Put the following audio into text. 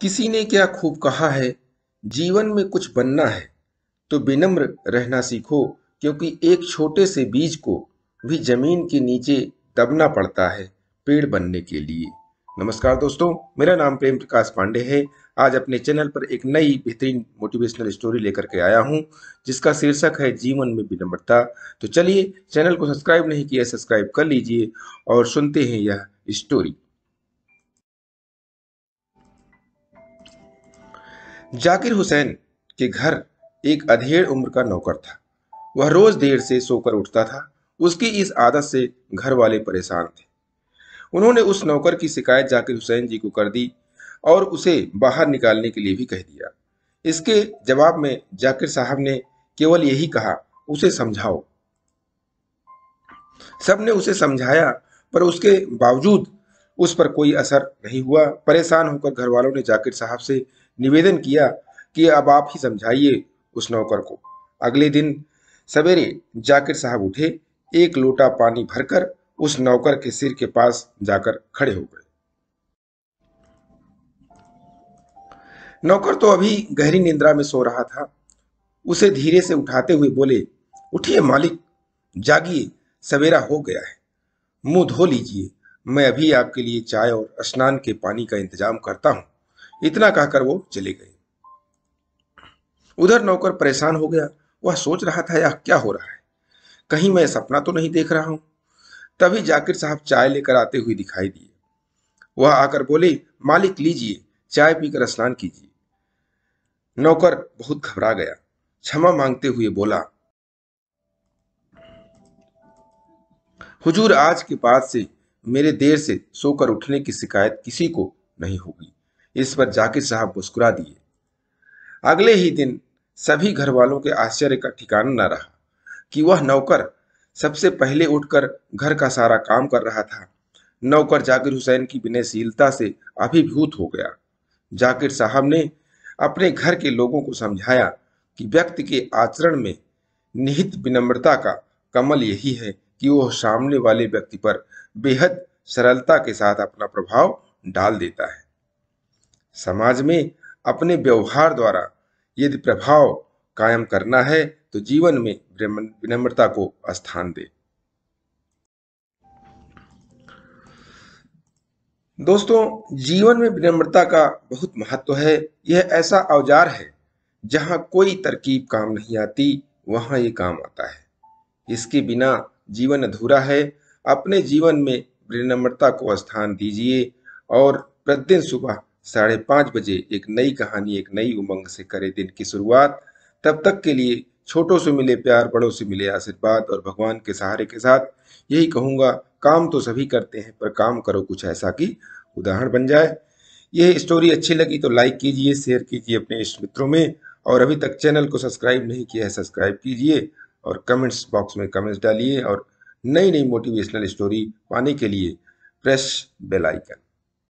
किसी ने क्या खूब कहा है जीवन में कुछ बनना है तो विनम्र रहना सीखो क्योंकि एक छोटे से बीज को भी जमीन के नीचे दबना पड़ता है पेड़ बनने के लिए नमस्कार दोस्तों मेरा नाम प्रेम प्रकाश पांडे है आज अपने चैनल पर एक नई बेहतरीन मोटिवेशनल स्टोरी लेकर के आया हूं जिसका शीर्षक है जीवन में विनम्रता तो चलिए चैनल को सब्सक्राइब नहीं किया सब्सक्राइब कर लीजिए और सुनते हैं यह स्टोरी जाकिर हुसैन के घर एक अधेड़ उम्र का नौकर था वह रोज देर से सोकर उठता था उसकी इस आदत से घर वाले परेशान थे उन्होंने उस नौकर की शिकायत जाकिर हुसैन जी को कर दी और उसे बाहर निकालने के लिए भी कह दिया इसके जवाब में जाकिर साहब ने केवल यही कहा उसे समझाओ सबने उसे समझाया पर उसके बावजूद उस पर कोई असर नहीं हुआ परेशान होकर घर वालों ने जाकिर साहब से निवेदन किया कि अब आप ही समझाइए उस नौकर को अगले दिन सवेरे जाकिर साहब उठे एक लोटा पानी भरकर उस नौकर के सिर के पास जाकर खड़े हो गए नौकर तो अभी गहरी निंद्रा में सो रहा था उसे धीरे से उठाते हुए बोले उठिए मालिक जागिए सवेरा हो गया है मुंह धो लीजिए मैं अभी आपके लिए चाय और स्नान के पानी का इंतजाम करता हूं इतना कहकर वो चली गई उधर नौकर परेशान हो गया वह सोच रहा था यह क्या हो रहा है कहीं मैं सपना तो नहीं देख रहा हूं तभी जाकिर साहब चाय लेकर आते हुए दिखाई दिए वह आकर बोले मालिक लीजिए चाय पीकर स्नान कीजिए नौकर बहुत घबरा गया क्षमा मांगते हुए बोला हुजूर आज के बाद से मेरे देर से सोकर उठने की शिकायत किसी को नहीं होगी इस पर जाकिर साहब मुस्कुरा दिए अगले ही दिन सभी घर वालों के आश्चर्य का ठिकाना न रहा कि वह नौकर सबसे पहले उठकर घर का सारा काम कर रहा था नौकर जाकिर हुसैन की विनयशीलता से अभिभूत हो गया जाकिर साहब ने अपने घर के लोगों को समझाया कि व्यक्ति के आचरण में निहित विनम्रता का कमल यही है कि वह सामने वाले व्यक्ति पर बेहद सरलता के साथ अपना प्रभाव डाल देता है समाज में अपने व्यवहार द्वारा यदि प्रभाव कायम करना है तो जीवन में विनम्रता को स्थान दे दोस्तों जीवन में विनम्रता का बहुत महत्व है यह ऐसा औजार है जहां कोई तरकीब काम नहीं आती वहां ये काम आता है इसके बिना जीवन अधूरा है अपने जीवन में विनम्रता को स्थान दीजिए और प्रतिदिन सुबह साढ़े पाँच बजे एक नई कहानी एक नई उमंग से करे दिन की शुरुआत तब तक के लिए छोटों से मिले प्यार बड़ों से मिले आशीर्वाद और भगवान के सहारे के साथ यही कहूँगा काम तो सभी करते हैं पर काम करो कुछ ऐसा कि उदाहरण बन जाए यह स्टोरी अच्छी लगी तो लाइक कीजिए शेयर कीजिए अपने इष्ट मित्रों में और अभी तक चैनल को सब्सक्राइब नहीं किया है सब्सक्राइब कीजिए और कमेंट्स बॉक्स में कमेंट्स डालिए और नई नई मोटिवेशनल स्टोरी पाने के लिए प्रेस बेल आइकन